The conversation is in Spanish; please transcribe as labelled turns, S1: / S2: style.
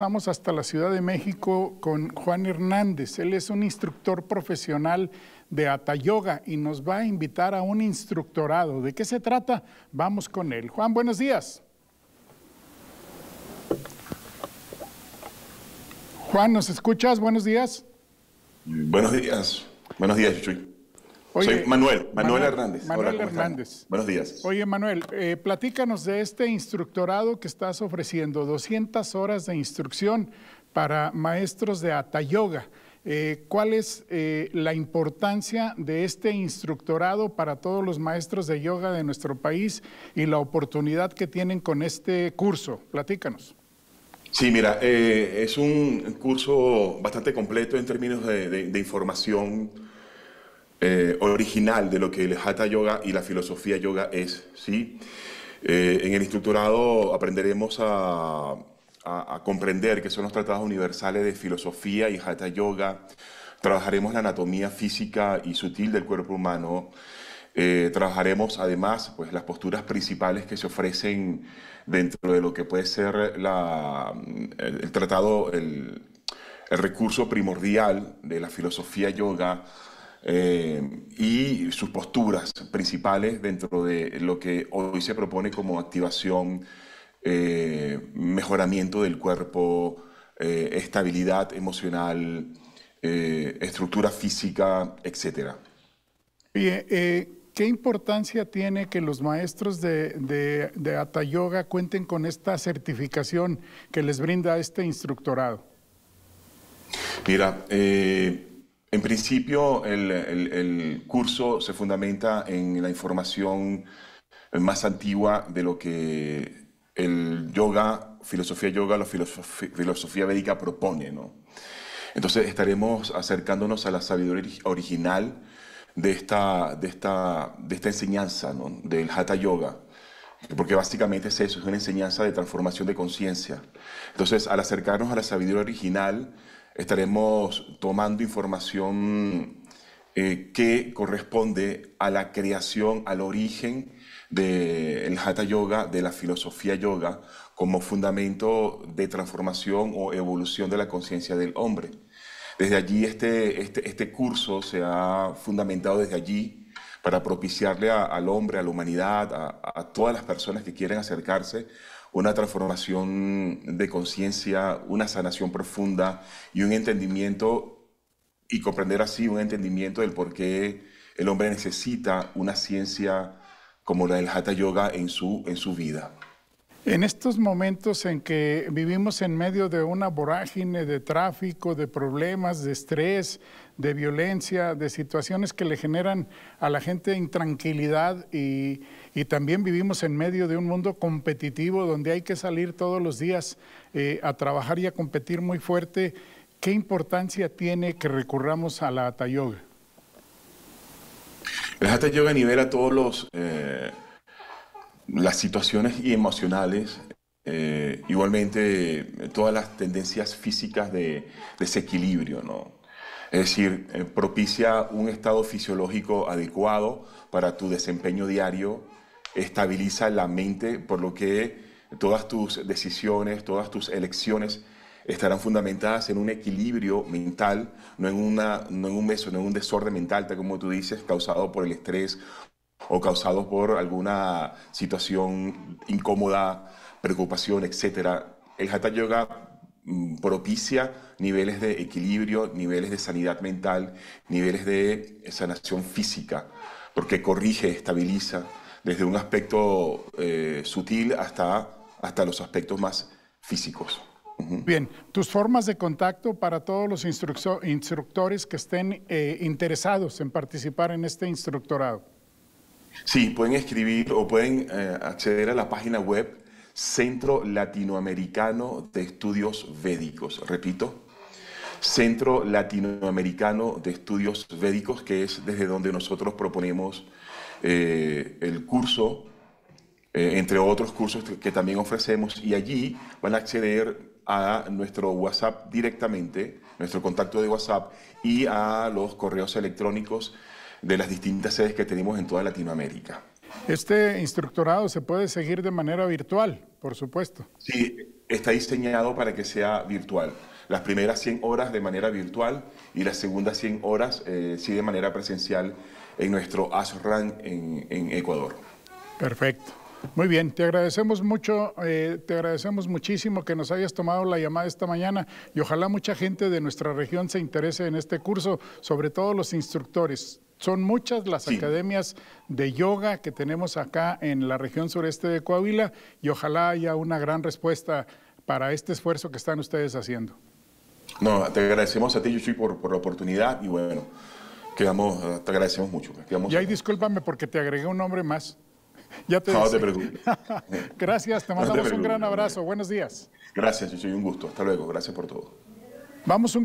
S1: Vamos hasta la Ciudad de México con Juan Hernández. Él es un instructor profesional de Atayoga y nos va a invitar a un instructorado. ¿De qué se trata? Vamos con él. Juan, buenos días. Juan, ¿nos escuchas? Buenos días.
S2: Buenos días. Buenos días, Chuchuy. Soy Manuel, Manuel, Hernández. Manuel Hernández. Buenos días.
S1: Oye, Manuel, eh, platícanos de este instructorado que estás ofreciendo, 200 horas de instrucción para maestros de Atayoga. Eh, ¿Cuál es eh, la importancia de este instructorado para todos los maestros de yoga de nuestro país y la oportunidad que tienen con este curso? Platícanos.
S2: Sí, mira, es un curso bastante completo en términos de información eh, original de lo que el Hatha Yoga y la filosofía yoga es. ¿sí? Eh, en el instructorado aprenderemos a, comprender que son los tratados universales de filosofía y Hatha Yoga. Trabajaremos la anatomía física y sutil del cuerpo humano. Eh, trabajaremos además pues, las posturas principales que se ofrecen dentro de lo que puede ser el, tratado, el, el recurso primordial de la filosofía yoga eh, y sus posturas principales dentro de lo que hoy se propone como activación, eh, mejoramiento del cuerpo, eh, estabilidad emocional, estructura física, etc.
S1: Bien, ¿qué importancia tiene que los maestros de, Atayoga cuenten con esta certificación que les brinda este instructorado?
S2: Mira, en principio, el, curso se fundamenta en la información más antigua de lo que el yoga, filosofía yoga, la filosofía, védica propone. ¿no? Entonces estaremos acercándonos a la sabiduría original de esta, enseñanza del Hatha Yoga, porque básicamente es eso, es una enseñanza de transformación de conciencia. Entonces, al acercarnos a la sabiduría original, estaremos tomando información eh, que corresponde a la creación, al origen del el Hatha Yoga, de la filosofía yoga, como fundamento de transformación o evolución de la conciencia del hombre. Desde allí este, este, este curso se ha fundamentado desde allí para propiciarle al hombre, a la humanidad, a, a todas las personas que quieren acercarse una transformación de conciencia, una sanación profunda y un entendimiento, y comprender así un entendimiento del por qué el hombre necesita una ciencia como la del Hatha Yoga en su, en su vida.
S1: En estos momentos en que vivimos en medio de una vorágine de tráfico, de problemas, de estrés, de violencia, de situaciones que le generan a la gente intranquilidad y, también vivimos en medio de un mundo competitivo donde hay que salir todos los días eh, a trabajar y a competir muy fuerte, ¿qué importancia tiene que recurramos a la Atayoga?
S2: La Hatha Yoga nivela todos los... Eh, las situaciones emocionales, eh, igualmente eh, todas las tendencias físicas de desequilibrio, ¿no? Es decir, eh, propicia un estado fisiológico adecuado para tu desempeño diario, estabiliza la mente, por lo que todas tus decisiones, todas tus elecciones estarán fundamentadas en un equilibrio mental, no en, una, un beso, no en un desorden mental, tal como tú dices, causado por el estrés, o causados por alguna situación incómoda, preocupación, etc. El Hatha Yoga mm, propicia niveles de equilibrio, niveles de sanidad mental, niveles de sanación física, porque corrige, estabiliza, desde un aspecto eh, sutil hasta, hasta los aspectos más físicos. Bien,
S1: tus formas de contacto para todos los instructores que estén eh, interesados en participar en este instructorado.
S2: Sí, pueden escribir o pueden eh, acceder a la página web Centro Latinoamericano de Estudios Védicos. Repito, Centro Latinoamericano de Estudios Védicos, que es desde donde nosotros proponemos eh, el curso, eh, entre otros cursos que también ofrecemos, y allí van a acceder a nuestro WhatsApp directamente, nuestro contacto de WhatsApp y a los correos electrónicos de las distintas sedes que tenemos en toda Latinoamérica.
S1: Este instructorado se puede seguir de manera virtual, por supuesto.
S2: Sí, está diseñado para que sea virtual. Las primeras 100 horas de manera virtual y las segundas 100 horas eh, sí de manera presencial en nuestro ASRAN en, Ecuador.
S1: Perfecto. Muy bien, te agradecemos mucho, eh, te agradecemos muchísimo que nos hayas tomado la llamada esta mañana y ojalá mucha gente de nuestra región se interese en este curso, sobre todo los instructores. Son muchas las academias de yoga que tenemos acá en la región sureste de Coahuila y ojalá haya una gran respuesta para este esfuerzo que están ustedes
S2: haciendo. No, te agradecemos a ti, Yushi, por, la oportunidad y bueno, quedamos, eh, te agradecemos mucho. Quedamos y ahí
S1: discúlpame porque te agregué un nombre más. Ya te no, Gracias, te mandamos un gran abrazo. Buenos días.
S2: Gracias, Yushi, un gusto. Hasta luego. Gracias por todo.
S1: Vamos